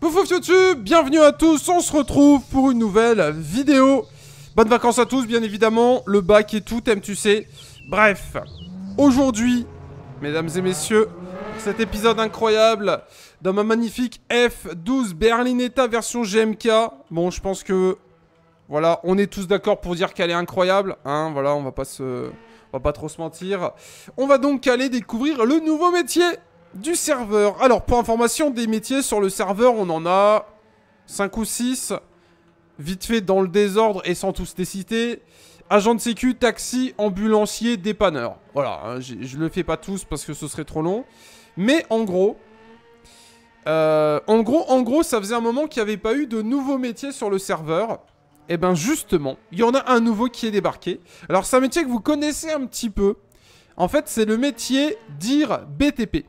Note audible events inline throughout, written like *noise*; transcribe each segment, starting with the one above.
Pouf YouTube, bienvenue à tous, on se retrouve pour une nouvelle vidéo. Bonnes vacances à tous, bien évidemment, le bac et tout, t'aimes tu sais. Bref, aujourd'hui, mesdames et messieurs, cet épisode incroyable dans ma magnifique F12 Berlinetta version GMK. Bon, je pense que, voilà, on est tous d'accord pour dire qu'elle est incroyable, hein, voilà, on va pas se... On va pas trop se mentir. On va donc aller découvrir le nouveau métier du serveur. Alors, pour information, des métiers sur le serveur, on en a 5 ou 6. Vite fait, dans le désordre et sans tous les citer. Agent de sécu, taxi, ambulancier, dépanneur. Voilà, hein, je le fais pas tous parce que ce serait trop long. Mais en gros... Euh, en gros, en gros, ça faisait un moment qu'il n'y avait pas eu de nouveaux métiers sur le serveur. Et eh ben justement, il y en a un nouveau qui est débarqué. Alors c'est un métier que vous connaissez un petit peu. En fait, c'est le métier dire BTP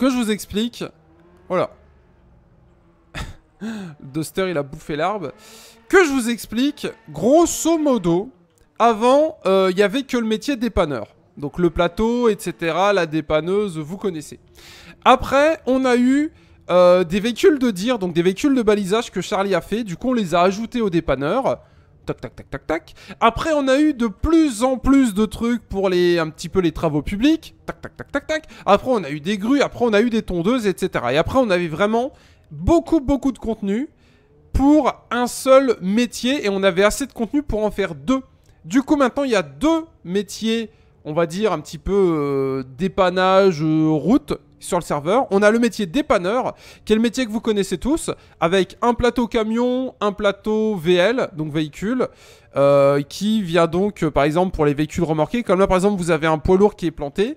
que je vous explique. Voilà. *laughs* Duster, il a bouffé l'arbre. Que je vous explique, grosso modo, avant, il euh, y n'y avait que le métier dépanneur. Donc le plateau, etc., la dépanneuse, vous connaissez. Après, on a eu euh, des véhicules de dire, donc des véhicules de balisage que Charlie a fait. Du coup, on les a ajoutés au dépanneur. Tac, tac, tac, tac, tac. Après, on a eu de plus en plus de trucs pour les, un petit peu les travaux publics. Tac, tac, tac, tac, tac. Après, on a eu des grues. Après, on a eu des tondeuses, etc. Et après, on avait vraiment beaucoup, beaucoup de contenu pour un seul métier. Et on avait assez de contenu pour en faire deux. Du coup, maintenant, il y a deux métiers, on va dire, un petit peu d'épanage euh, dépannage, euh, route sur le serveur. On a le métier dépanneur, quel métier que vous connaissez tous, avec un plateau camion, un plateau VL, donc véhicule, euh, qui vient donc, euh, par exemple, pour les véhicules remorqués, comme là, par exemple, vous avez un poids lourd qui est planté,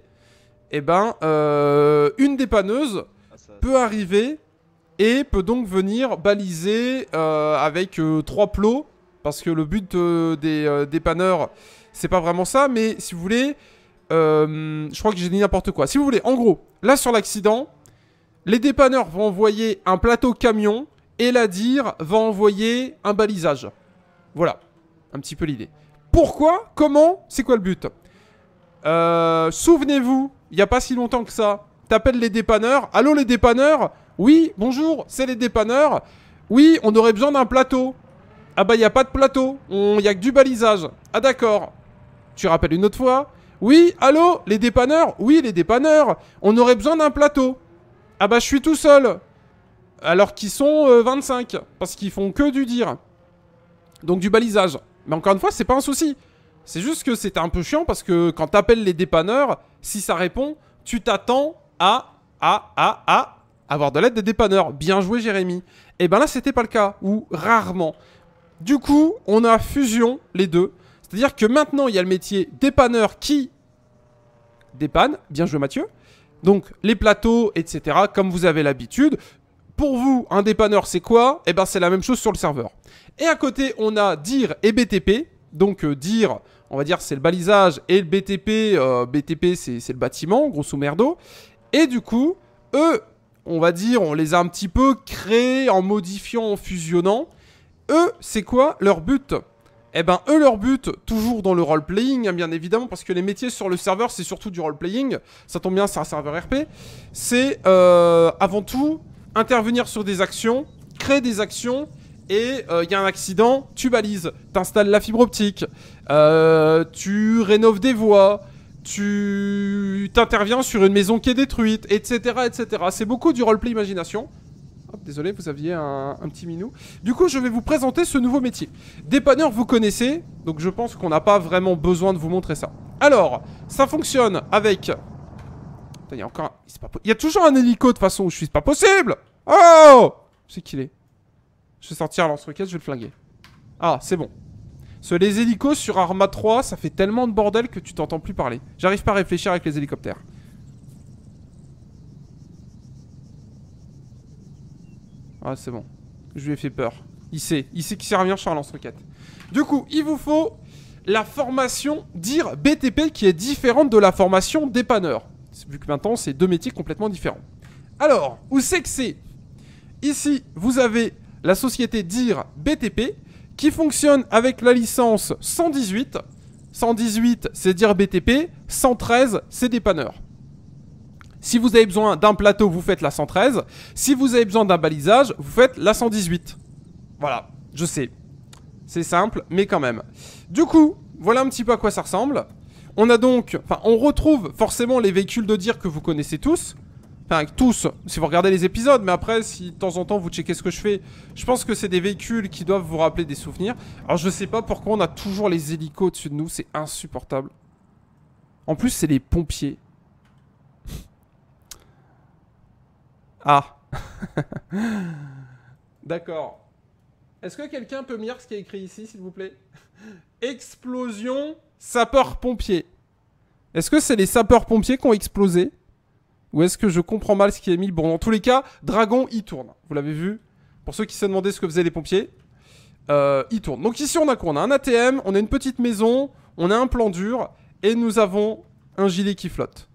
et eh ben, euh, une dépanneuse ah, peut arriver et peut donc venir baliser avec trois plots, parce que le but des dépanneurs, c'est pas vraiment ça, mais si vous voulez euh, je crois que j'ai dit n'importe quoi. Si vous voulez, en gros, là sur l'accident, les dépanneurs vont envoyer un plateau camion et la dire va envoyer un balisage. Voilà, un petit peu l'idée. Pourquoi Comment C'est quoi le but euh, Souvenez-vous, il n'y a pas si longtemps que ça, t'appelles les dépanneurs. Allô les dépanneurs Oui, bonjour, c'est les dépanneurs. Oui, on aurait besoin d'un plateau. Ah bah il n'y a pas de plateau, il n'y a que du balisage. Ah d'accord. Tu rappelles une autre fois oui, allô, les dépanneurs Oui, les dépanneurs. On aurait besoin d'un plateau. Ah bah je suis tout seul. Alors qu'ils sont 25, euh, parce qu'ils font que du dire. Donc du balisage. Mais encore une fois, c'est pas un souci. C'est juste que c'était un peu chiant parce que quand t'appelles les dépanneurs, si ça répond, tu t'attends à, à, à, à avoir de l'aide des dépanneurs. Bien joué, Jérémy. Et eh ben là, c'était pas le cas, ou rarement. Du coup, on a fusion les deux. C'est-à-dire que maintenant, il y a le métier dépanneur qui des Bien joué Mathieu. Donc les plateaux, etc. Comme vous avez l'habitude. Pour vous, un dépanneur, c'est quoi Eh ben, c'est la même chose sur le serveur. Et à côté, on a dire et BTP. Donc euh, dire, on va dire, c'est le balisage et le BTP. Euh, BTP, c'est le bâtiment, grosso merdo. Et du coup, eux, on va dire, on les a un petit peu créés en modifiant, en fusionnant. Eux, c'est quoi leur but eh ben eux leur but, toujours dans le role-playing, hein, bien évidemment, parce que les métiers sur le serveur, c'est surtout du role-playing, ça tombe bien, c'est un serveur RP, c'est euh, avant tout intervenir sur des actions, créer des actions, et il euh, y a un accident, tu balises, t'installes la fibre optique, euh, tu rénoves des voies, tu t'interviens sur une maison qui est détruite, etc. etc. C'est beaucoup du role-play imagination désolé, vous aviez un, petit minou. Du coup, je vais vous présenter ce nouveau métier. Dépanneur, vous connaissez, donc je pense qu'on n'a pas vraiment besoin de vous montrer ça. Alors, ça fonctionne avec... il y a encore toujours un hélico de façon où je suis... pas possible Oh c'est sais qu'il est. Je vais sortir lance je vais le flinguer. Ah, c'est bon. Ce, les hélicos sur Arma 3, ça fait tellement de bordel que tu t'entends plus parler. J'arrive pas à réfléchir avec les hélicoptères. Ah, c'est bon. Je lui ai fait peur. Il sait. Il sait qu'il sert à rien, Charles, lance Du coup, il vous faut la formation dire BTP qui est différente de la formation dépanneur. Vu que maintenant, c'est deux métiers complètement différents. Alors, où c'est que c'est Ici, vous avez la société dire BTP qui fonctionne avec la licence 118. 118, c'est dire BTP. 113, c'est dépanneur. Si vous avez besoin d'un plateau, vous faites la 113. Si vous avez besoin d'un balisage, vous faites la 118. Voilà, je sais. C'est simple, mais quand même. Du coup, voilà un petit peu à quoi ça ressemble. On a donc... Enfin, on retrouve forcément les véhicules de dire que vous connaissez tous. Enfin, tous, si vous regardez les épisodes, mais après, si de temps en temps vous checkez ce que je fais, je pense que c'est des véhicules qui doivent vous rappeler des souvenirs. Alors, je sais pas pourquoi on a toujours les hélicos au-dessus de nous, c'est insupportable. En plus, c'est les pompiers. Ah *laughs* D'accord. Est-ce que quelqu'un peut me lire ce qui est écrit ici, s'il vous plaît Explosion sapeurs-pompiers. Est-ce que c'est les sapeurs-pompiers qui ont explosé Ou est-ce que je comprends mal ce qui est mis Bon, dans tous les cas, Dragon y tourne. Vous l'avez vu Pour ceux qui se demandaient ce que faisaient les pompiers, euh, il tourne. Donc ici, on a quoi On a un ATM, on a une petite maison, on a un plan dur, et nous avons un gilet qui flotte.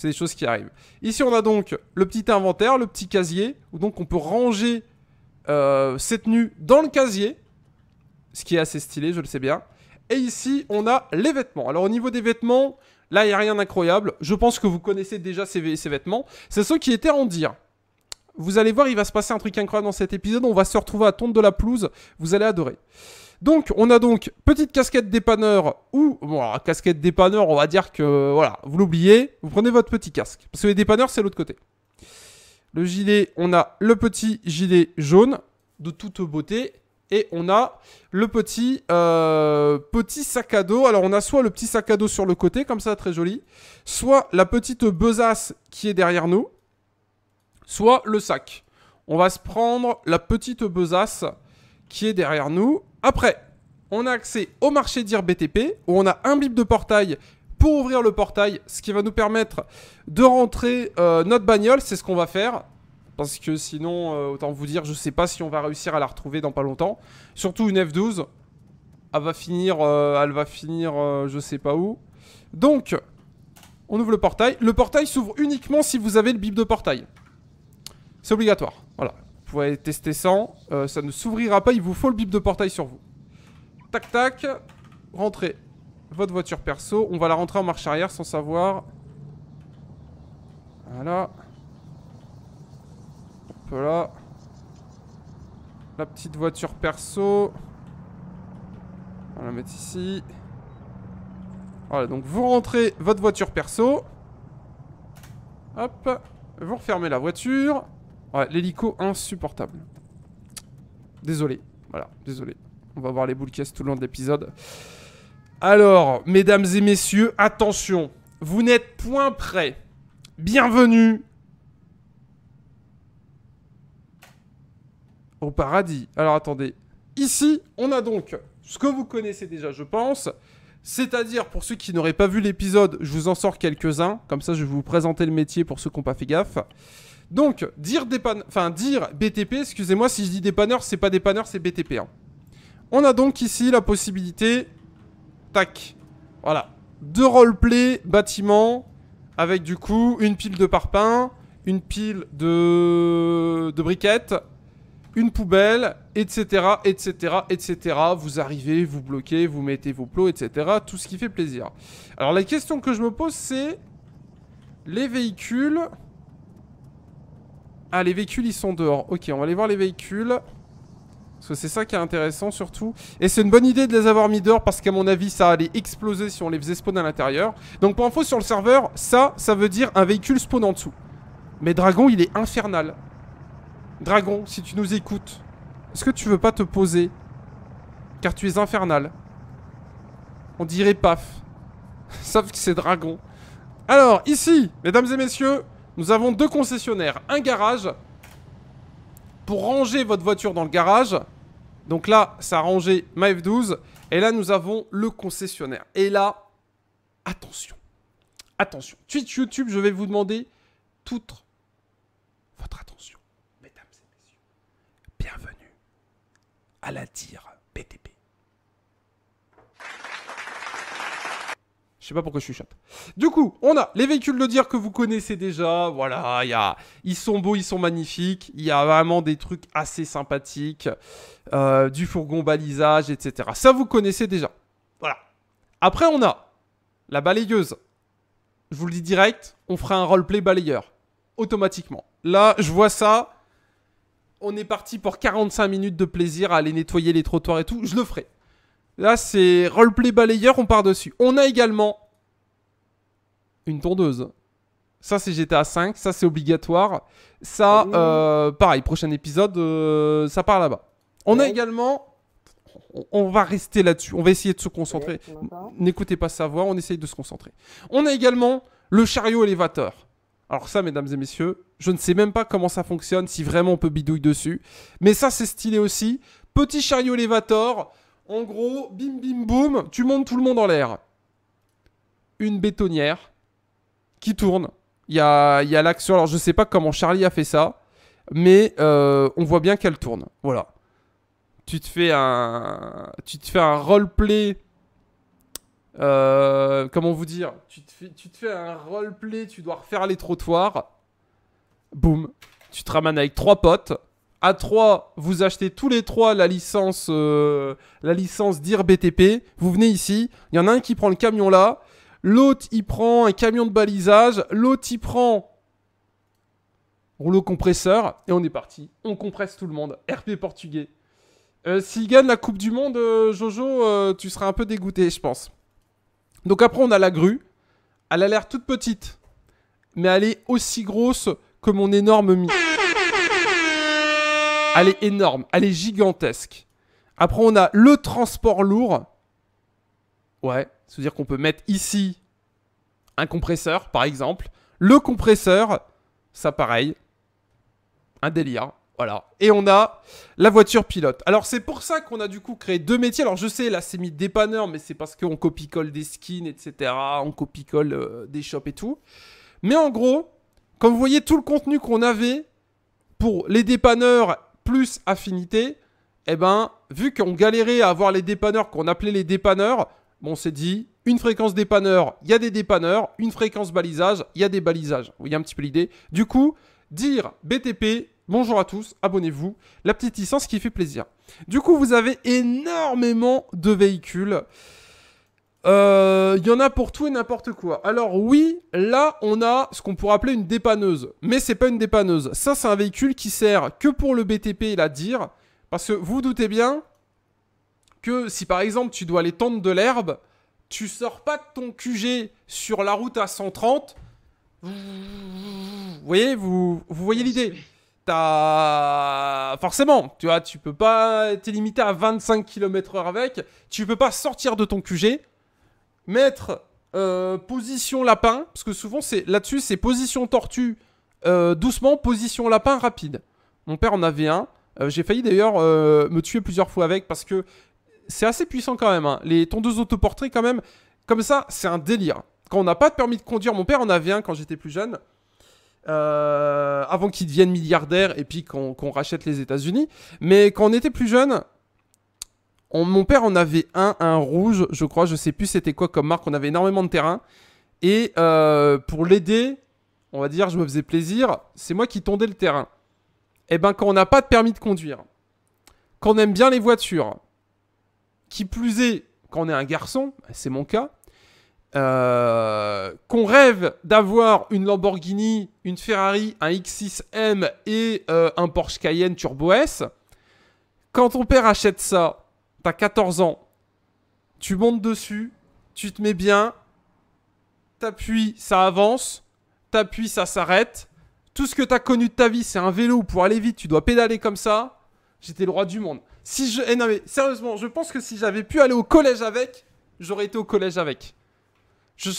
C'est des choses qui arrivent. Ici, on a donc le petit inventaire, le petit casier, où donc on peut ranger euh, cette ses dans le casier, ce qui est assez stylé, je le sais bien. Et ici, on a les vêtements. Alors, au niveau des vêtements, là, il n'y a rien d'incroyable. Je pense que vous connaissez déjà ces, ces vêtements. C'est ceux qui étaient en dire. Vous allez voir, il va se passer un truc incroyable dans cet épisode. On va se retrouver à Tonte de la pelouse. Vous allez adorer. Donc, on a donc petite casquette dépanneur ou casquette dépanneur, on va dire que voilà, vous l'oubliez, vous prenez votre petit casque parce que les dépanneurs c'est l'autre côté. Le gilet, on a le petit gilet jaune de toute beauté et on a le petit euh, petit sac à dos. Alors, on a soit le petit sac à dos sur le côté comme ça très joli, soit la petite besace qui est derrière nous soit le sac. On va se prendre la petite besace qui est derrière nous. Après, on a accès au marché dire BTP, où on a un bip de portail pour ouvrir le portail, ce qui va nous permettre de rentrer euh, notre bagnole, c'est ce qu'on va faire. Parce que sinon, euh, autant vous dire, je sais pas si on va réussir à la retrouver dans pas longtemps. Surtout une F12, elle va finir, je euh, elle va finir je sais pas où. Donc, on ouvre le portail. Le portail s'ouvre uniquement si vous avez le bip de portail. C'est obligatoire. Voilà. Vous pouvez tester sans. Euh, ça ne s'ouvrira pas. Il vous faut le bip de portail sur vous. Tac, tac. Rentrez votre voiture perso. On va la rentrer en marche arrière sans savoir. Voilà. Voilà. La petite voiture perso. On va la mettre ici. Voilà, donc vous rentrez votre voiture perso. Hop. Vous refermez la voiture. Ouais, l'hélico insupportable. Désolé. Voilà, désolé. On va voir les boules caisses tout le long de l'épisode. Alors, mesdames et messieurs, attention. Vous n'êtes point prêts. Bienvenue au paradis. Alors attendez. Ici, on a donc ce que vous connaissez déjà, je pense. C'est-à-dire, pour ceux qui n'auraient pas vu l'épisode, je vous en sors quelques-uns. Comme ça, je vais vous présenter le métier pour ceux qui n'ont pas fait gaffe. Donc, dire, enfin, dire BTP, excusez-moi si je dis dépanneur, c'est pas dépanneur, c'est BTP. Hein. On a donc ici la possibilité, tac, voilà, de roleplay bâtiment, avec du coup une pile de parpaings, une pile de, de briquettes, une poubelle, etc., etc., etc. Vous arrivez, vous bloquez, vous mettez vos plots, etc. Tout ce qui fait plaisir. Alors la question que je me pose, c'est les véhicules... Ah, les véhicules, ils sont dehors. Ok, on va aller voir les véhicules. Parce que c'est ça qui est intéressant, surtout. Et c'est une bonne idée de les avoir mis dehors, parce qu'à mon avis, ça allait exploser si on les faisait spawn à l'intérieur. Donc, pour info, sur le serveur, ça, ça veut dire un véhicule spawn en dessous. Mais Dragon, il est infernal. Dragon, si tu nous écoutes, est-ce que tu veux pas te poser Car tu es infernal. On dirait paf. *laughs* Sauf que c'est Dragon. Alors, ici, mesdames et messieurs, nous avons deux concessionnaires, un garage pour ranger votre voiture dans le garage. Donc là, ça a rangé ma F12. Et là, nous avons le concessionnaire. Et là, attention. Attention. Twitch YouTube, je vais vous demander toute votre attention. Mesdames et messieurs, bienvenue à la tire sais pas pourquoi je suis Du coup, on a les véhicules de dire que vous connaissez déjà. Voilà, y a... ils sont beaux, ils sont magnifiques. Il y a vraiment des trucs assez sympathiques. Euh, du fourgon balisage, etc. Ça, vous connaissez déjà. Voilà. Après, on a la balayeuse. Je vous le dis direct, on fera un roleplay balayeur. Automatiquement. Là, je vois ça. On est parti pour 45 minutes de plaisir à aller nettoyer les trottoirs et tout. Je le ferai. Là, c'est roleplay balayeur, on part dessus. On a également une tondeuse. Ça, c'est GTA 5, ça, c'est obligatoire. Ça, mmh. euh, pareil, prochain épisode, euh, ça part là-bas. On a également. On va rester là-dessus, on va essayer de se concentrer. N'écoutez pas sa voix, on essaye de se concentrer. On a également le chariot élévateur. Alors ça, mesdames et messieurs, je ne sais même pas comment ça fonctionne, si vraiment on peut bidouiller dessus. Mais ça, c'est stylé aussi. Petit chariot élévateur, en gros, bim bim boum, tu montes tout le monde en l'air. Une bétonnière qui tourne. Il y a, y a l'action. Alors, je sais pas comment Charlie a fait ça, mais euh, on voit bien qu'elle tourne. Voilà. Tu te fais un, tu te fais un roleplay. Euh, comment vous dire tu te, fais, tu te fais un roleplay, tu dois refaire les trottoirs. Boum. Tu te ramènes avec trois potes à 3, vous achetez tous les trois la licence, euh, la licence DIR BTP. Vous venez ici. Il y en a un qui prend le camion là. L'autre, il prend un camion de balisage. L'autre, il prend rouleau compresseur. Et on est parti. On compresse tout le monde. RP portugais. Euh, s'il gagne la Coupe du Monde, euh, Jojo, tu seras un peu dégoûté, je pense. Donc après, on a la grue. Elle a l'air toute petite. Mais elle est aussi grosse que mon énorme mie elle est énorme, elle est gigantesque. Après, on a le transport lourd. Ouais, c'est-à-dire qu'on peut mettre ici un compresseur, par exemple. Le compresseur, ça pareil. Un délire. Voilà. Et on a la voiture pilote. Alors c'est pour ça qu'on a du coup créé deux métiers. Alors je sais, là c'est mis dépanneur, mais c'est parce qu'on copie-colle des skins, etc. On copie-colle euh, des shops et tout. Mais en gros, comme vous voyez, tout le contenu qu'on avait pour les dépanneurs plus affinité, eh ben, vu qu'on galérait à avoir les dépanneurs qu'on appelait les dépanneurs, bon, on s'est dit, une fréquence dépanneur, il y a des dépanneurs, une fréquence balisage, il y a des balisages. Vous voyez un petit peu l'idée Du coup, dire BTP, bonjour à tous, abonnez-vous, la petite licence qui fait plaisir. Du coup, vous avez énormément de véhicules. Il euh, y en a pour tout et n'importe quoi. Alors oui, là on a ce qu'on pourrait appeler une dépanneuse, mais c'est pas une dépanneuse. Ça c'est un véhicule qui sert que pour le BTP et la dire, parce que vous, doutez bien que si par exemple tu dois aller tendre de l'herbe, tu sors pas de ton QG sur la route à 130. Vous voyez, vous, voyez l'idée. forcément, tu vois, tu peux pas, t'es limité à 25 km/h avec. Tu peux pas sortir de ton QG mettre euh, position lapin, parce que souvent c'est là-dessus c'est position tortue euh, doucement, position lapin rapide. Mon père en avait un. Euh, j'ai failli d'ailleurs me tuer plusieurs fois avec parce que c'est assez puissant quand même. Hein. Les tondeuses autoportrait, quand même, comme ça, c'est un délire. Quand on n'a pas de permis de conduire, mon père en avait un quand j'étais plus jeune. avant qu'il devienne milliardaire et puis qu'on rachète les États-Unis. Mais quand on était plus jeune, mon père en avait un, un rouge, je crois, je sais plus c'était quoi comme marque, on avait énormément de terrain. Et euh, pour l'aider, on va dire, je me faisais plaisir, c'est moi qui tondais le terrain. Et eh ben, quand on n'a pas de permis de conduire, quand on aime bien les voitures, qui plus est, quand on est un garçon, bah, c'est mon cas, euh, qu'on rêve d'avoir une Lamborghini, une Ferrari, un X6M et euh, un Porsche Cayenne Turbo S, quand ton père achète ça, t'as 14 ans, tu montes dessus, tu te mets bien, t'appuies, ça avance, t'appuies, ça s'arrête. Tout ce que t'as connu de ta vie, c'est un vélo pour aller vite, tu dois pédaler comme ça. J'étais le roi du monde. Si je, eh sérieusement, je pense que si j'avais pu aller au collège avec, j'aurais été au collège avec. Je,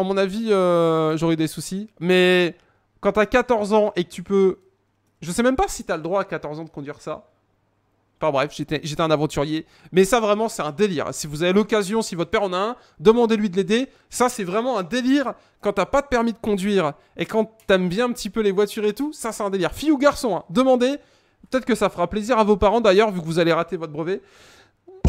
mon avis, euh, j'aurais des soucis. Mais quand t'as 14 ans et que tu peux, je sais même pas si t'as le droit à 14 ans de conduire ça. Enfin bref, j'étais un aventurier. Mais ça, vraiment, c'est un délire. Si vous avez l'occasion, si votre père en a un, demandez-lui de l'aider. Ça, c'est vraiment un délire. Quand t'as pas de permis de conduire et quand t'aimes bien un petit peu les voitures et tout, ça, c'est un délire. Fille ou garçon, hein, demandez. Peut-être que ça fera plaisir à vos parents d'ailleurs, vu que vous allez rater votre brevet. *laughs*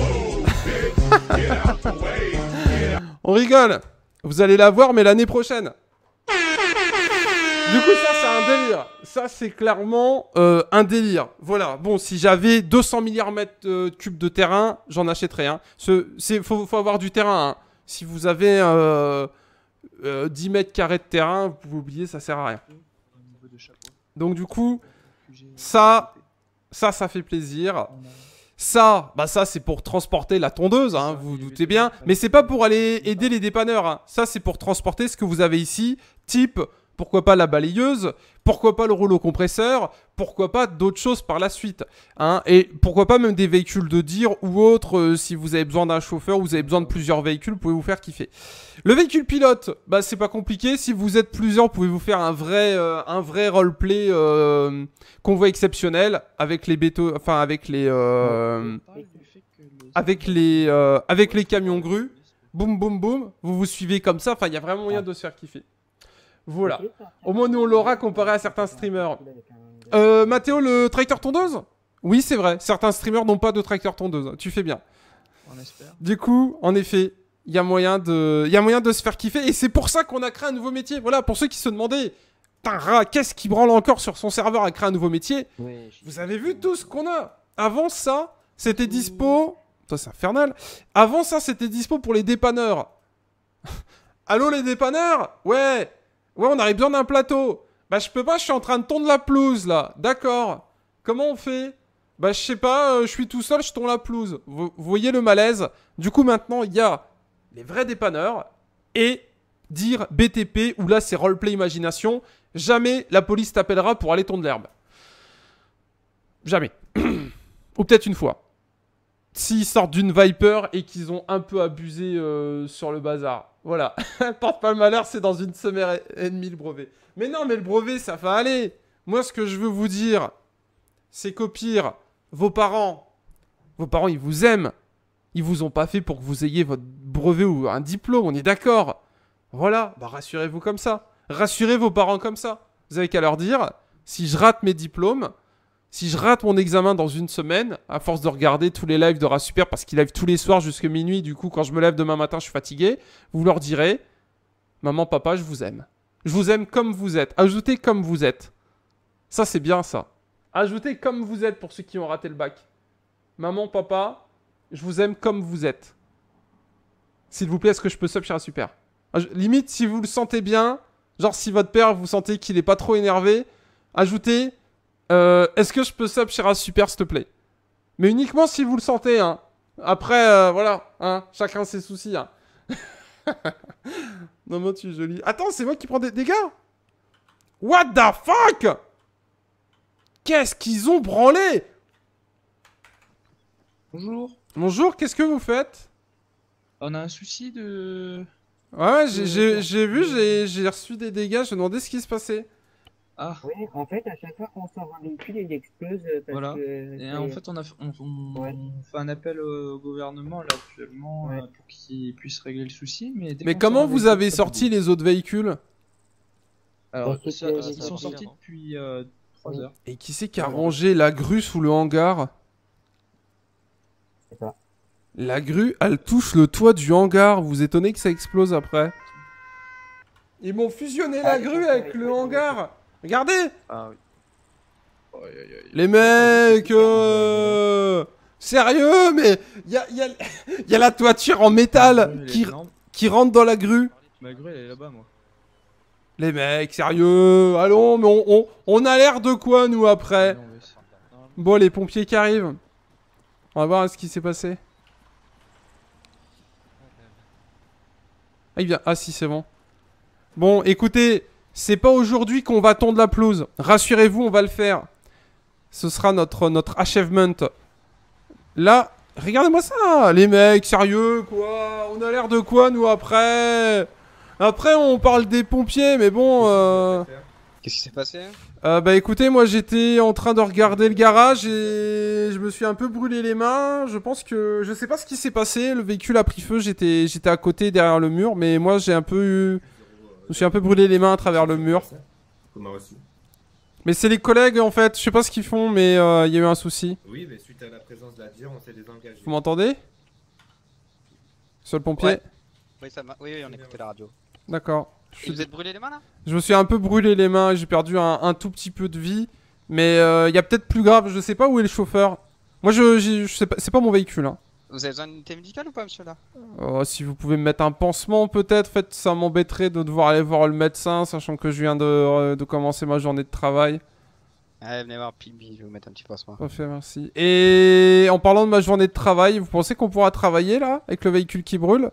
On rigole. Vous allez la voir, mais l'année prochaine. Du coup, ça, ça, c'est clairement euh, un délire. Voilà. Bon, si j'avais 200 milliards mètres euh, cubes de terrain, j'en achèterais un. Hein. C'est faut, avoir du terrain. Hein. Si vous avez 10 euh, mètres carrés de terrain, vous pouvez oublier, ça sert à rien. Donc, du coup, ça, ça, ça fait plaisir. Ça, bah ça c'est pour transporter la tondeuse, hein, vous vous doutez bien. Mais c'est pas pour aller aider les dépanneurs. Ça c'est pour transporter ce que vous avez ici, type pourquoi pas la balayeuse, pourquoi pas le rouleau compresseur, pourquoi pas d'autres choses par la suite. Hein? et pourquoi pas même des véhicules de dire ou autres, euh, si vous avez besoin d'un chauffeur, vous avez besoin de plusieurs véhicules, vous pouvez vous faire kiffer. Le véhicule pilote, bah c'est pas compliqué, si vous êtes plusieurs, vous pouvez vous faire un vrai, euh, un vrai roleplay euh, convoi exceptionnel avec les enfin avec les... avec les, avec les camions grues, boum boum boum, vous vous suivez comme ça, enfin il y a vraiment moyen ah. de se faire kiffer. Voilà. Au moins, nous, on l'aura comparé à certains streamers. Euh, Mathéo, le tracteur tondeuse Oui, c'est vrai. Certains streamers n'ont pas de tracteur tondeuse. Tu fais bien. On espère. Du coup, en effet, il y a moyen de, moyen de se faire kiffer. Et c'est pour ça qu'on a créé un nouveau métier. Voilà, pour ceux qui se demandaient, qu'est-ce qui branle encore sur son serveur à créer un nouveau métier Vous avez vu tout ce qu'on a. Avant ça, c'était dispo. Ça, c'est infernal. Avant ça, c'était dispo pour les dépanneurs. *laughs* Allô les dépanneurs Ouais, Ouais, on aurait besoin d'un plateau. Bah, je peux pas, je suis en train de tondre la pelouse, là. D'accord. Comment on fait Bah, je sais pas, euh, je suis tout seul, je tonds la pelouse. Vous, voyez le malaise Du coup, maintenant, il y a les vrais dépanneurs et dire BTP, ou là, c'est roleplay imagination. Jamais la police t'appellera pour aller tondre l'herbe. Jamais. *clears throat* Ou peut-être une fois s'ils sortent d'une Viper et qu'ils ont un peu abusé euh, sur le bazar. Voilà. *laughs* Porte pas le malheur, c'est dans une semaine et demie le brevet. Mais non, mais le brevet, ça va aller. Moi, ce que je veux vous dire, c'est qu'au pire, vos parents, vos parents, ils vous aiment. Ils vous ont pas fait pour que vous ayez votre brevet ou un diplôme, on est d'accord. Voilà, bah rassurez-vous comme ça. Rassurez vos parents comme ça. Vous avez qu'à leur dire, si je rate mes diplômes, si je rate mon examen dans une semaine, à force de regarder tous les lives de Rassuper, parce qu'il live tous les soirs jusqu'à minuit, du coup, quand je me lève demain matin, je suis fatigué, vous leur direz Maman, papa, je vous aime. Je vous aime comme vous êtes. Ajoutez comme vous êtes. Ça, c'est bien ça. Ajoutez comme vous êtes pour ceux qui ont raté le bac. Maman, papa, je vous aime comme vous êtes. S'il vous plaît, est-ce que je peux sub chez Super ah, Limite, si vous le sentez bien, genre si votre père, vous sentez qu'il n'est pas trop énervé, ajoutez euh, Est-ce que je peux sub Shira Super, s'il te plaît Mais uniquement si vous le sentez, hein. Après, euh, voilà, hein, chacun ses soucis, hein. *laughs* non, moi, tu es joli. Attends, c'est moi qui prends des dégâts What the fuck Qu'est-ce qu'ils ont branlé Bonjour. Bonjour, qu'est-ce que vous faites On a un souci de... Ouais, j'ai vu, j'ai reçu des dégâts, je me demandais ce qui se passait. Ah. Oui, en fait, à chaque fois qu'on sort un véhicule, il explose. Euh, parce voilà. et en fait, on, a, fait un appel au gouvernement là actuellement euh, pour qu'il puisse régler le souci. Mais, comment vous avez sorti les autres véhicules Alors, bah, ils sont sortis euh, depuis euh, 3 heures. Et qui c'est qui a rangé la grue sous le hangar La grue, elle touche le toit du hangar. Vous, vous étonnez que ça explose après ah, Ils m'ont fusionné la ah, grue avec le hangar. Regardez ah Les mecs euh, Sérieux, mais il *laughs* y a, la toiture en métal qui, qui rentre dans la grue. Ma grue, elle est là-bas, moi. Les mecs, sérieux Allons, mais on, a l'air de quoi, nous, après Bon, les pompiers qui arrivent. On va voir ce qui s'est passé. Ah, il vient. Ah, si, c'est bon. Bon, écoutez, c'est pas aujourd'hui qu'on va tondre la pelouse. Rassurez-vous, on va le faire. Ce sera notre, notre achèvement. Là, regardez-moi ça, les mecs, sérieux, quoi. On a l'air de quoi, nous, après Après, on parle des pompiers, mais bon... Qu'est-ce qui s'est euh, passé euh, Bah écoutez, moi j'étais en train de regarder le garage et je me suis un peu brûlé les mains. Je pense que... Je sais pas ce qui s'est passé, le véhicule a pris feu, j'étais à côté derrière le mur, mais moi j'ai un peu eu... Je me suis un peu brûlé les mains à travers le mur. Mais c'est les collègues en fait, je sais pas ce qu'ils font, mais euh, il y a eu un souci. Oui, mais suite à la présence de la bière on s'est désengagé. Vous m'entendez Sur le pompier oui, oui, on écoutait la radio. D'accord. Vous êtes brûlé les mains là Je me suis un peu brûlé les mains, j'ai perdu un, tout petit peu de vie. Mais euh, il y a peut-être plus grave, je sais pas où est le chauffeur. Moi, je, je sais pas, c'est pas mon véhicule. Hein. Vous avez besoin d'unité médicale ou pas, monsieur, là oh, Si vous pouvez me mettre un pansement, peut-être. fait, ça m'embêterait de devoir aller voir le médecin, sachant que je viens de, euh, commencer ma journée de travail. Allez, venez voir Pibi, je vais vous mettre un petit pansement. Parfait, merci. Et en parlant de ma journée de travail, vous pensez qu'on pourra travailler, là, avec le véhicule qui brûle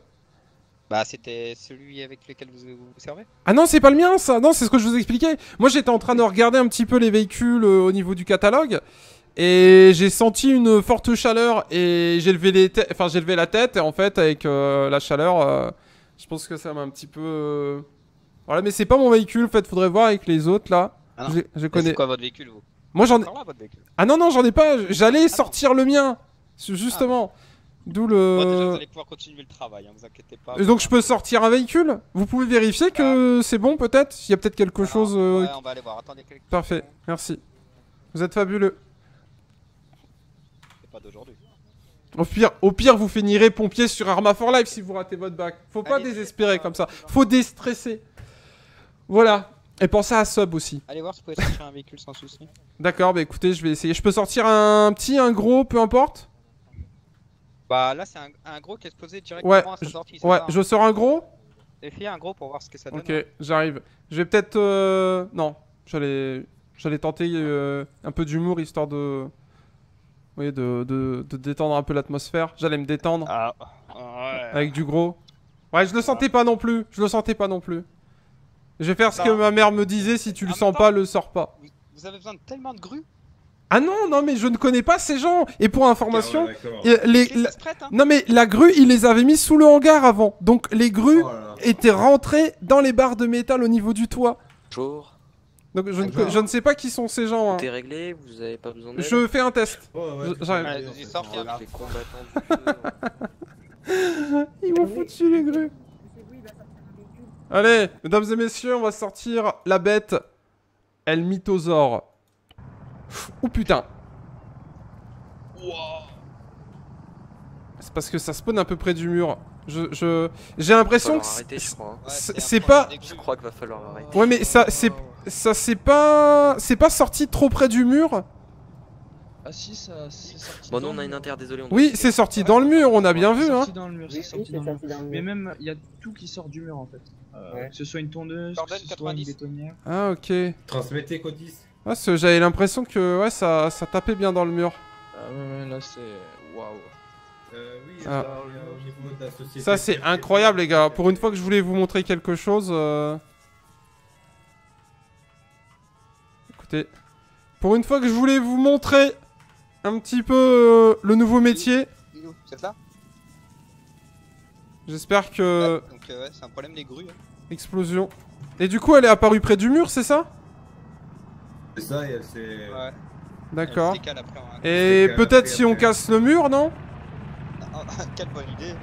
bah c'était celui avec lequel vous vous servez Ah non c'est pas le mien ça, non c'est ce que je vous expliquais Moi j'étais en train de regarder un petit peu les véhicules euh, au niveau du catalogue et j'ai senti une forte chaleur et j'ai levé, les enfin, j'ai levé la tête et en fait avec euh, la chaleur, euh, je pense que ça m'a un petit peu... Euh, voilà, mais c'est pas mon véhicule, en fait, faudrait voir avec les autres là. Ah. je, connais... C'est quoi votre véhicule vous Moi j'en ai... Ah non, non, j'en ai pas, ah j'allais sortir le mien, justement. Ah D'où le... déjà, vous allez pouvoir continuer le travail, hein, vous inquiétez pas. Et donc je peux sortir un véhicule Vous pouvez vérifier que c'est bon peut-être Il y a peut-être quelque chose... Ouais, on va aller voir, attendez Parfait, merci. Vous êtes fabuleux. Au pire, au pire, vous finirez pompier sur Arma for Life si vous ratez votre bac. Faut pas désespérer comme ça. Faut déstresser. Voilà. Et pensez à sub aussi. Allez voir si vous pouvez sortir un véhicule sans souci. D'accord, bah écoutez, je vais essayer. Je peux sortir un petit, un gros, peu importe Bah là, c'est un, gros qui est posé directement ouais, à sa sortie. Ouais, je sors un gros Essayez un gros pour voir ce que ça donne. Ok, hein. j'arrive. Je vais peut-être. Euh, non, j'allais tenter euh, un peu d'humour histoire de. Oui, de, détendre un peu l'atmosphère. J'allais me détendre. Ah, Avec du gros. Ouais, je le sentais pas non plus. Je le sentais pas non plus. Je vais faire ce que ma mère me disait si tu le sens pas, le sors pas. Vous avez besoin de tellement de grues ah non, non, mais je ne connais pas ces gens. Et pour information, hein. non mais la grue, il les avait mis sous le hangar avant. Donc les grues oh étaient rentrées dans les barres de métal au niveau du toit. Donc je, ne, je ne sais pas qui sont ces gens. Hein. vous avez pas besoin de. Je fais un test. Oh, ouais, J'arrive. Ils les combattants *laughs* hein. Ils m'ont foutu les grues. Allez, mesdames et messieurs, on va sortir la bête. El Mythosaure. Oh putain. C'est parce que ça spawn à peu près du mur. Je j'ai l'impression que hein. c'est pas. Je crois qu'il va falloir arrêter. Ouais mais ça c'est oh ça s'est pas... C'est pas sorti trop près du mur ah si, ça, c'est sorti. Bon, non, on a une inter, désolé. On oui, c'est sorti dans le mur, on a bien vu. C'est hein. dans le mur, c'est sorti, dans, le... mur. Mais même, il y a tout qui sort du mur en fait. Euh, que ce soit une tondeuse, 90. Ah, ok. Transmettez Codis 10. j'avais l'impression que ouais, ça, ça tapait bien dans le mur. Ah, ouais, là, c'est. Waouh. Euh... Oui, ah. au ça c'est incroyable les gars, pour une fois que je voulais vous montrer quelque chose... Euh... pour une fois que je voulais vous montrer un petit peu euh, le nouveau métier. J'espère que... Ah, donc euh, ouais, c'est un problème des grues. Hein. Explosion. Et du coup, elle est apparue près du mur, c'est ça C'est ça, et elle s'est... Ouais. D'accord. Hein. Et peut-être si on casse le mur, non ah, ah, Quelle bonne idée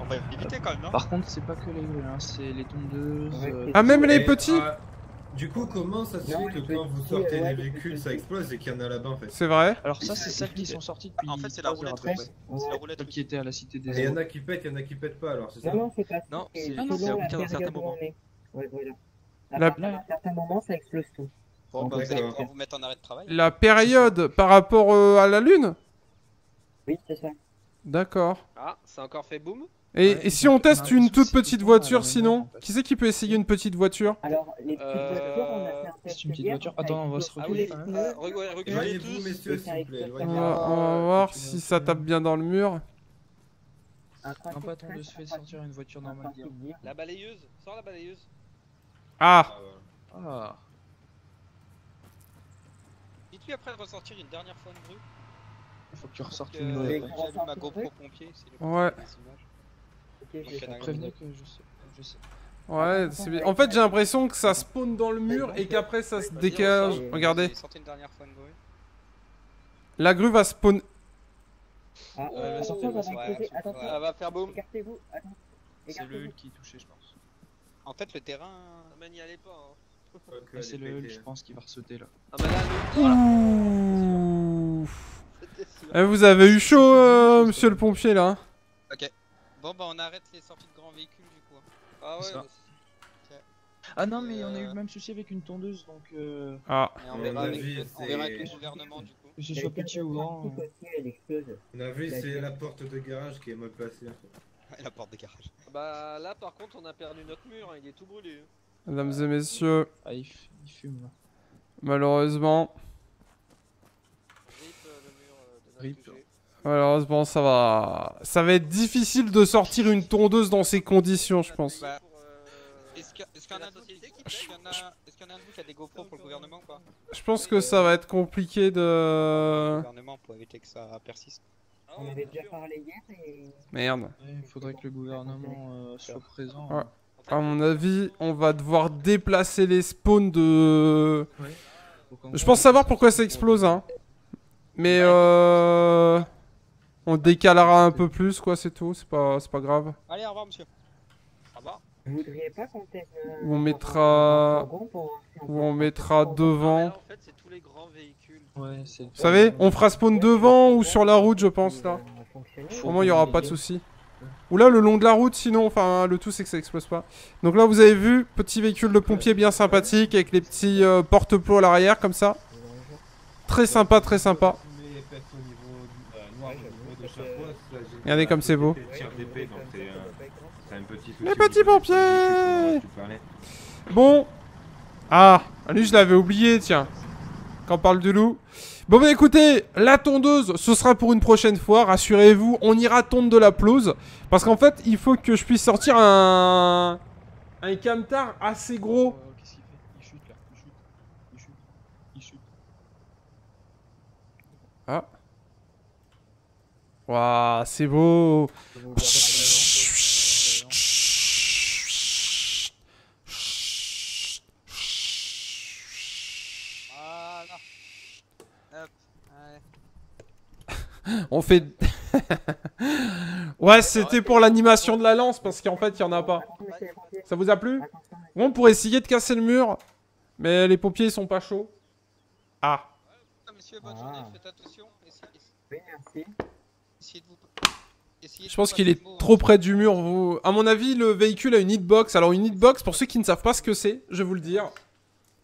on va éviter quand même, non Par contre, c'est pas que les grues, hein, c'est les tondeuses... Euh, ah, même les petits du coup, comment ça se fait que quand vous sortez des euh, véhicules, ça explose et qu'il y en a là-bas en fait C'est vrai Alors, ça, c'est ça qui sont sortis depuis. En fait, c'est la roulette russe. C'est la roulette qui était à la cité des. Il y en a qui pètent, il y en a qui pètent pas alors, c'est ça Non, c'est pas Non, c'est juste à certains moment. Ouais, voilà. À certain moment ça explose tout. Bon, bah, vous allez euh, mettre en arrêt de travail. La période par rapport euh, à la Lune Oui, c'est ça. D'accord. Ah, ça a encore fait boum et, et si on teste une toute petite voiture, sinon Qui c'est qui peut essayer une petite voiture Alors, les petites euh... voitures, on a fait un test une petite voiture Attends, on va se reculer. Regardez, tous. vous plaît. On, va, ah, voir si ça tape bien dans le mur. Un patron de se fait sortir une voiture normale. La balayeuse Sors la balayeuse. Ah Ah Dites-lui après de ressortir une dernière fois une bruit. Faut que tu ressortes une ma GoPro pompier, grue. Ouais. Ok, je vais que je sais. Ouais, ah, c'est bien. Bah, en fait, j'ai l'impression que ça spawn dans le eh, mur et qu'après ça se décage. Regardez. La grue va spawn. Ah, elle euh, va faire boum. C'est le hull qui est touché, je pense. En fait, le terrain. Ah, mais n'y allez pas. Hein. c'est le hull je hein. pense, qui va ressauter là. Ah, bah là, eh, vous avez eu chaud, euh, monsieur le pompier là. Hein. Ok. Bon bah on arrête les sorties de grands véhicules du coup. Ah ouais. Bah, ah non mais on a eu euh, le même souci avec une tondeuse donc. Euh... Ah. on verra, avec, le gouvernement du coup. J'ai ce soit petit On a vu c'est la porte de garage qui est mal placée. *laughs* la porte de garage. Bah là par contre on a perdu notre mur, hein, il est tout brûlé. Hein. Mesdames et euh, messieurs. Ah, il, fume là. Malheureusement. Rip, euh, le mur de Malheureusement, ça va... Ça va être difficile de sortir une tondeuse dans ces conditions, je pense. Bah, euh, est-ce qu'il y en a de vous qui a des GoPro pour le gouvernement ou pas Je pense que ça va être compliqué de... gouvernement pour éviter que ça persiste. On avait déjà parlé hier et... Merde. Il faudrait que le gouvernement euh, soit présent. A hein. À mon avis, on va devoir déplacer les spawns de... Je pense savoir pourquoi ça explose, hein. Mais euh... On décalera un peu plus, quoi, c'est tout, c'est pas, pas grave. Allez, au revoir, monsieur. Au revoir. Vous voudriez pas euh, on mettra. on mettra devant. Vous savez, on fera spawn devant ou sur la route, je pense, là. Au moins, il y aura pas de soucis. Ou là, le long de la route, sinon, enfin, le tout, c'est que ça explose pas. Donc là, vous avez vu, petit véhicule de pompier bien sympathique, avec les petits euh, porte-plots à l'arrière, comme ça. Très sympa, très sympa. Regardez comme c'est beau. Euh, Les petits pompiers Bon. Ah, lui je l'avais oublié, tiens. Quand on parle du loup. Bon bah écoutez, la tondeuse, ce sera pour une prochaine fois, rassurez-vous, on ira tondre de la pelouse. Parce qu'en fait, il faut que je puisse sortir un... Un camtar assez gros. Ah. Waouh, c'est beau On fait... *laughs* ouais, c'était pour l'animation de la lance, parce qu'en fait, il n'y en a pas. Ça vous a plu On pourrait essayer de casser le mur, mais les pompiers, sont pas chauds. Ah je pense qu'il est trop hein. près du mur. Vous... À mon avis, le véhicule a une hitbox. Alors une hitbox, pour ceux qui ne savent pas ce que c'est, je vais vous le dire.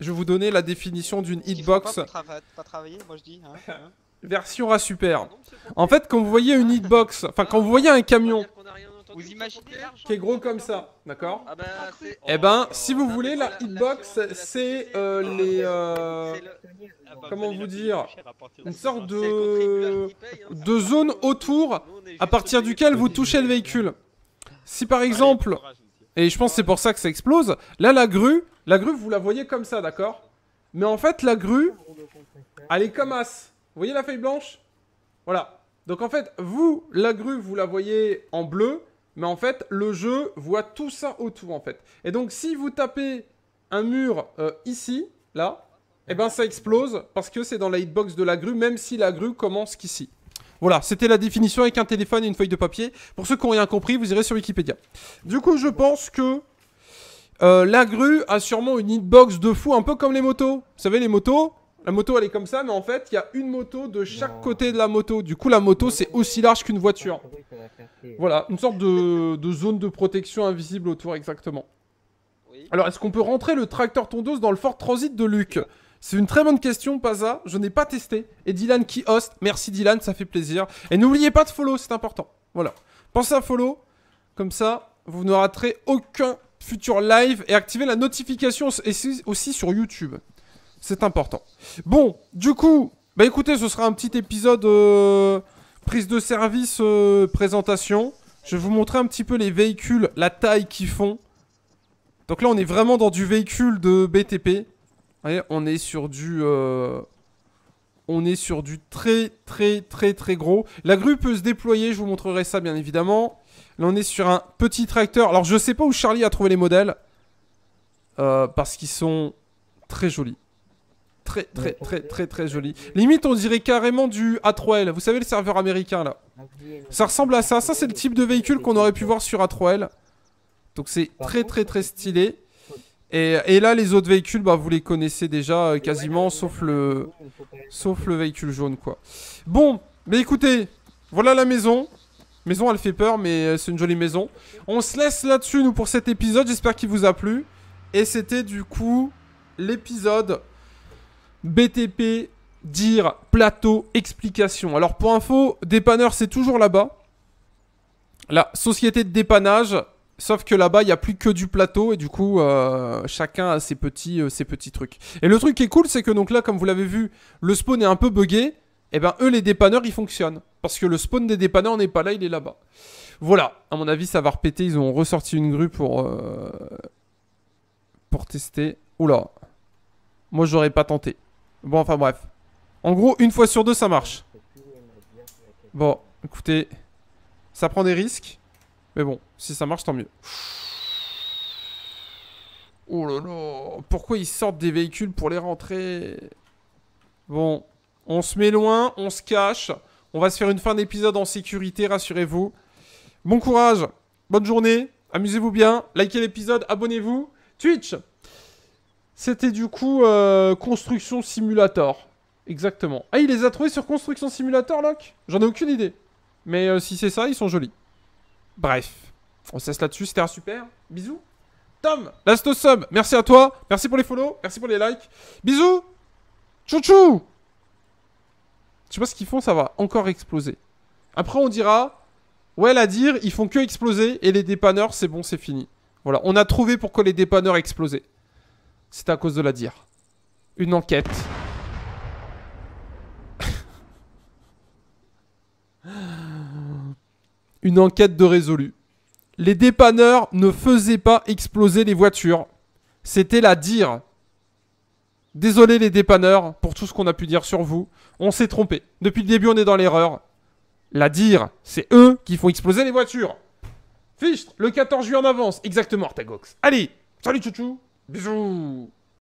Je vais vous donner la définition d'une hitbox. Hein. *laughs* Version A super. En fait, quand vous voyez une hitbox, enfin quand vous voyez un camion imaginez Qui est gros comme ça, d'accord ah bah, ah, Eh ben, si vous voulez, la hitbox, c'est les... comment vous dire Une sorte de... de zone autour à partir hein, duquel vous touchez le véhicule. Si par exemple... Et je pense que c'est pour ça que ça explose. Là, la grue, la grue, vous la voyez comme ça, d'accord Mais en fait, la grue, elle est comme as. Vous voyez la feuille blanche Voilà. Donc en fait, vous, la grue, vous la voyez en bleu, mais en fait, le jeu voit tout ça autour, en fait. Et donc, si vous tapez un mur euh, ici, là, et eh ben ça explose parce que c'est dans la hitbox de la grue, même si la grue commence qu'ici. Voilà, c'était la définition avec un téléphone et une feuille de papier. Pour ceux qui n'ont rien compris, vous irez sur Wikipédia. Du coup, je pense que euh, la grue a sûrement une hitbox de fou, un peu comme les motos. Vous savez, les motos, la moto, elle est comme ça, mais en fait, il y a une moto de chaque côté de la moto. Du coup, la moto, c'est aussi large qu'une voiture. Ah, voilà, une sorte de, zone de protection invisible autour, exactement. Alors, est-ce qu'on peut rentrer le tracteur tondeuse dans le fort Transit de Luc c'est une très bonne question, Paza. Je n'ai pas testé. Et Dylan qui host. Merci Dylan, ça fait plaisir. Et n'oubliez pas de follow, c'est important. Voilà. Pensez à follow. Comme ça, vous ne raterez aucun futur live et activez la notification aussi sur YouTube. C'est important. Bon, du coup, bah écoutez, ce sera un petit épisode euh, prise de service, euh, présentation. Je vais vous montrer un petit peu les véhicules, la taille qu'ils font. Donc là, on est vraiment dans du véhicule de BTP. on est sur du... Euh, on est sur du très, très, très, très gros. La grue peut se déployer, je vous montrerai ça, bien évidemment. Là, on est sur un petit tracteur. Alors, je sais pas où Charlie a trouvé les modèles. parce qu'ils sont très jolis. Très, très, très, très, très joli. Limite, on dirait carrément du A3L. Vous savez, le serveur américain, là. Ça ressemble à ça. Ça, c'est le type de véhicule qu'on aurait pu voir sur A3L. Donc, c'est très, très, très stylé. Et, là, les autres véhicules, bah, vous les connaissez déjà euh, quasiment, sauf le, sauf le véhicule jaune, quoi. Bon, mais écoutez, voilà la maison. Maison, elle fait peur, mais euh, c'est une jolie maison. On se laisse là-dessus, nous, pour cet épisode. J'espère qu'il vous a plu. Et c'était, du coup, l'épisode BTP, dire, plateau, explication. Alors pour info, dépanneur, c'est toujours là-bas. La société de dépannage, Sauf que là-bas, il n'y a plus que du plateau et du coup, euh, chacun a ses petits, euh, petits trucs. Et le truc qui est cool, c'est que donc là, comme vous l'avez vu, le spawn est un peu buggé. Et eh ben eux, les dépanneurs, ils fonctionnent. Parce que le spawn des dépanneurs n'est pas là, il est là-bas. Voilà, à mon avis, ça va repéter. Ils ont ressorti une grue pour, euh, pour tester. Oula, moi, j'aurais pas tenté. Bon, enfin bref. En gros, une fois sur deux, ça marche. Bon, écoutez, ça prend des risques. Mais bon, si ça marche, tant mieux. Oh là là, pourquoi ils sortent des véhicules pour les rentrer Bon, on se met loin, on se cache. On va se faire une fin d'épisode en sécurité, rassurez-vous. Bon courage, bonne journée, amusez-vous bien, likez l'épisode, abonnez-vous. Twitch c'était du coup euh, Construction Simulator. Exactement. Ah, il les a trouvés sur Construction Simulator, Locke J'en ai aucune idée. Mais euh, si c'est ça, ils sont jolis. Bref. On cesse là-dessus, c'était un super. Bisous. Tom, last Sub, merci à toi. Merci pour les follow, merci pour les likes. Bisous. Tchou-tchou. Je sais pas ce qu'ils font, ça va encore exploser. Après, on dira... Ouais, à dire, ils font que exploser et les dépanneurs, c'est bon, c'est fini. Voilà, on a trouvé pourquoi les dépanneurs explosaient. C'était à cause de la dire. Une enquête. *laughs* Une enquête de résolu. Les dépanneurs ne faisaient pas exploser les voitures. C'était la dire. Désolé les dépanneurs pour tout ce qu'on a pu dire sur vous. On s'est trompé. Depuis le début, on est dans l'erreur. La dire, c'est eux qui font exploser les voitures. Fichtre, le 14 juillet en avance. Exactement, Artagox. Allez, salut Chouchou Bisous